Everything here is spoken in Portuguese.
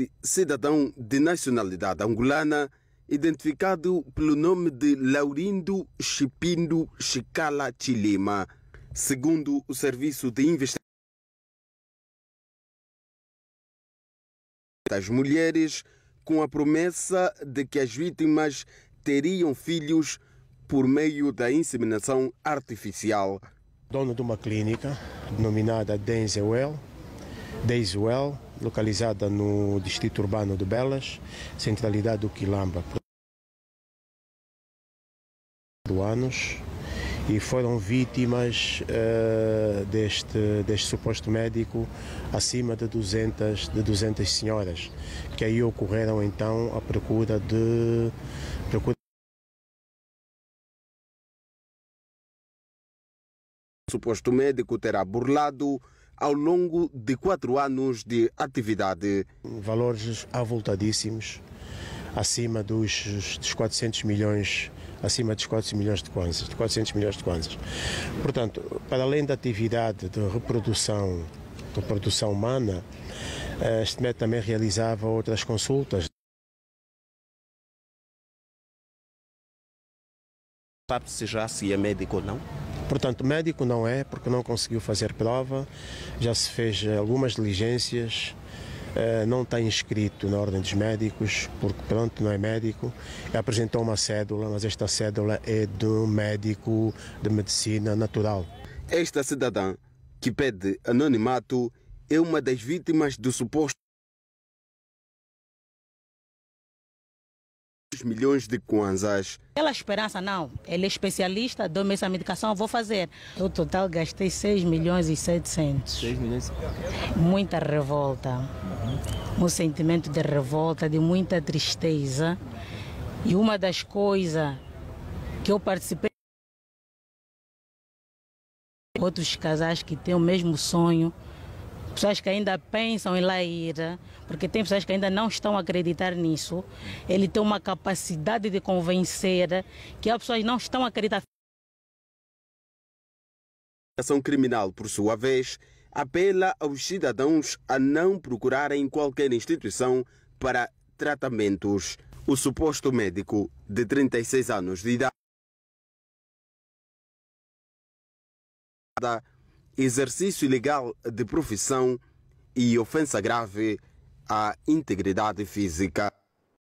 este cidadão de nacionalidade angolana, identificado pelo nome de Laurindo Chipindo Chicala Chilema, segundo o Serviço de Investigação das Mulheres, com a promessa de que as vítimas teriam filhos por meio da inseminação artificial. Dono de uma clínica denominada Denzel de localizada no distrito urbano de Belas, centralidade do Quilamba. Anos e foram vítimas uh, deste, deste suposto médico acima de 200, de 200 senhoras, que aí ocorreram então a procura de. Procura o suposto médico terá burlado ao longo de quatro anos de atividade. Valores avultadíssimos, acima dos, dos 400 milhões acima dos 400 milhões de kwanzas, de 400 milhões de kwanzas. Portanto, para além da atividade de reprodução, de produção humana, eh, este método também realizava outras consultas. Sabe se já se é médico ou não? Portanto, médico não é, porque não conseguiu fazer prova, já se fez algumas diligências, eh, não está inscrito na Ordem dos Médicos, porque pronto, não é médico. Apresentou uma cédula, mas esta cédula é de um médico de medicina natural. Esta cidadã, que pede anonimato, é uma das vítimas do suposto milhões de kwanzas. Pela esperança, não. Ele é especialista, dou-me essa medicação, vou fazer. No total, gastei 6 milhões e 700. 6 milhões? Muita revolta. Uhum. Um sentimento de revolta, de muita tristeza. E uma das coisas que eu participei. Outros casais que têm o mesmo sonho pessoas que ainda pensam em lá ir, porque tem pessoas que ainda não estão a acreditar nisso. Ele tem uma capacidade de convencer que as pessoas não estão a acreditar. A ação criminal, por sua vez, apela aos cidadãos a não procurarem qualquer instituição para tratamentos. O suposto médico de 36 anos de idade exercício ilegal de profissão e ofensa grave à integridade física.